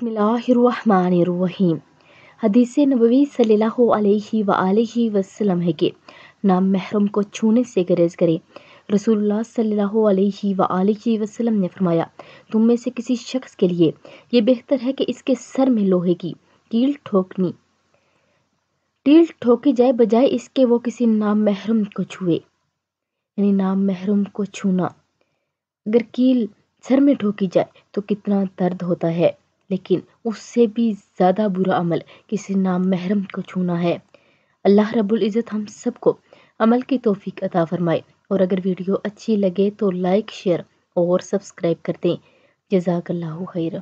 बसमीम हदीस नबी सल्लल्लाहु अलैहि अलैहि वसलम है कि नाम महरम को छूने से गरेज करें रसूलुल्लाह सल्लल्लाहु अलैहि अलैहि वसलम ने फरमाया तुम में से किसी शख्स के लिए ये बेहतर है कि इसके सर में लोहे की कील ठोकनी टील ठोकी जाए बजाय इसके वो किसी नाम महरम को छुए यानी नाम महरम को छूना अगर कील सर में ठोकी जाए तो कितना दर्द होता है लेकिन उससे भी ज़्यादा बुरा अमल किसी नामहरम को छूना है अल्लाह रब्बुल इज़्ज़त हम सबको अमल की तोफ़ी अता फरमाए और अगर वीडियो अच्छी लगे तो लाइक शेयर और सब्सक्राइब कर दें जजाकल्ला खैर